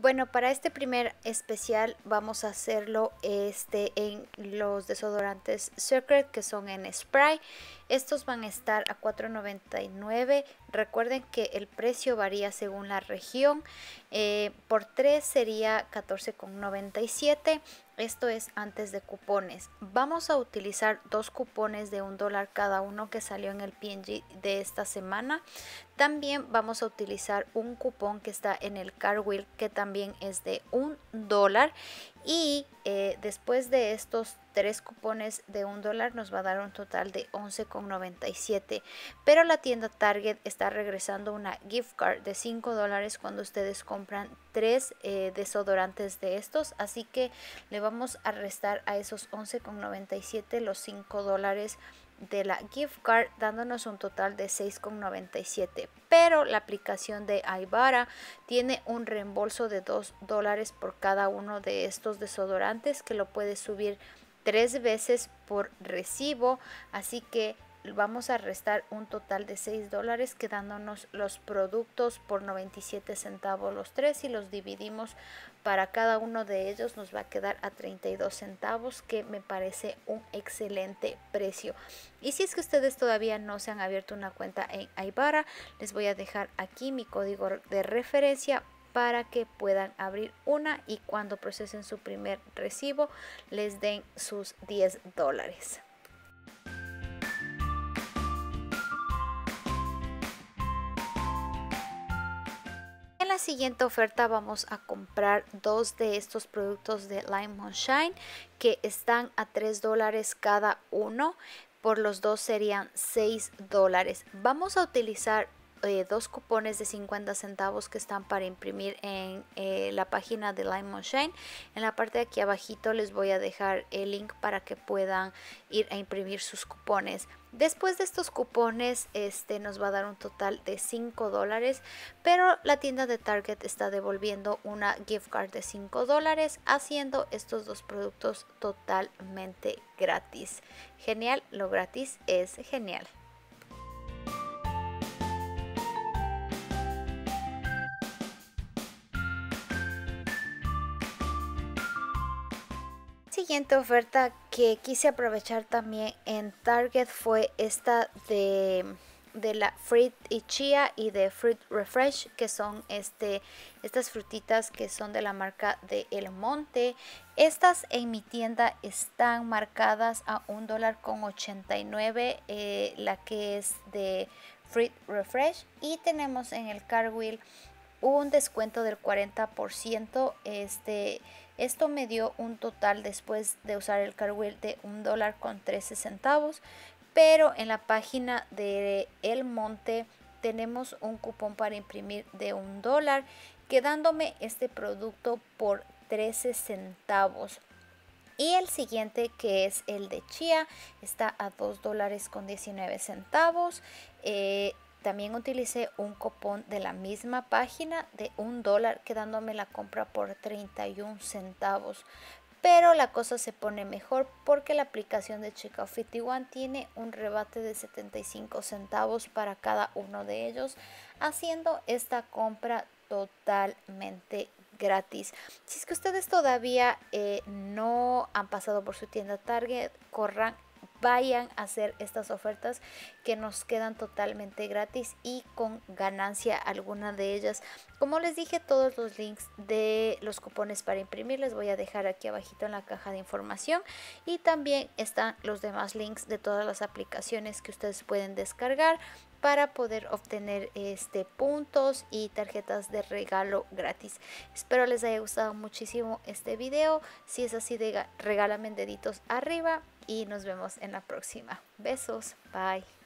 Bueno, para este primer especial vamos a hacerlo este en los desodorantes Secret que son en spray estos van a estar a 4.99. Recuerden que el precio varía según la región. Eh, por 3 sería 14.97. Esto es antes de cupones. Vamos a utilizar dos cupones de un dólar cada uno que salió en el PNG de esta semana. También vamos a utilizar un cupón que está en el Carwheel que también es de un dólar y eh, después de estos tres cupones de un dólar nos va a dar un total de 11,97. Pero la tienda Target está regresando una gift card de 5 dólares cuando ustedes compran tres eh, desodorantes de estos. Así que le vamos a restar a esos 11,97 los 5 dólares de la gift card dándonos un total de 6,97 pero la aplicación de Ibarra tiene un reembolso de 2 dólares por cada uno de estos desodorantes que lo puedes subir tres veces por recibo así que vamos a restar un total de 6 dólares quedándonos los productos por 97 centavos los tres y los dividimos para cada uno de ellos nos va a quedar a 32 centavos que me parece un excelente precio y si es que ustedes todavía no se han abierto una cuenta en Ibarra les voy a dejar aquí mi código de referencia para que puedan abrir una y cuando procesen su primer recibo les den sus 10 dólares. siguiente oferta vamos a comprar dos de estos productos de Lime shine que están a 3 dólares cada uno por los dos serían 6 dólares. Vamos a utilizar eh, dos cupones de 50 centavos que están para imprimir en eh, la página de Lime Shine. En la parte de aquí abajito les voy a dejar el link para que puedan ir a imprimir sus cupones. Después de estos cupones este, nos va a dar un total de 5 dólares, pero la tienda de Target está devolviendo una gift card de 5 dólares haciendo estos dos productos totalmente gratis. Genial, lo gratis es genial. siguiente oferta que quise aprovechar también en Target fue esta de, la Fruit y Chia y de Fruit Refresh, que son este, estas frutitas que son de la marca de El Monte. Estas en mi tienda están marcadas a un dólar con 89, eh, la que es de Fruit Refresh. Y tenemos en el Carwheel un descuento del 40%. Este, esto me dio un total después de usar el Carwheel de un dólar con 13 centavos. Pero en la página de El Monte tenemos un cupón para imprimir de un dólar, quedándome este producto por 13 centavos. Y el siguiente que es el de Chia, está a 2 dólares con 19 centavos. Eh, también utilicé un cupón de la misma página de un dólar quedándome la compra por 31 centavos. Pero la cosa se pone mejor porque la aplicación de Checkout 51 tiene un rebate de 75 centavos para cada uno de ellos, haciendo esta compra totalmente gratis. Si es que ustedes todavía eh, no han pasado por su tienda Target, corran vayan a hacer estas ofertas que nos quedan totalmente gratis y con ganancia alguna de ellas como les dije, todos los links de los cupones para imprimir les voy a dejar aquí abajito en la caja de información y también están los demás links de todas las aplicaciones que ustedes pueden descargar para poder obtener este puntos y tarjetas de regalo gratis. Espero les haya gustado muchísimo este video. Si es así, regálame deditos arriba y nos vemos en la próxima. Besos, bye.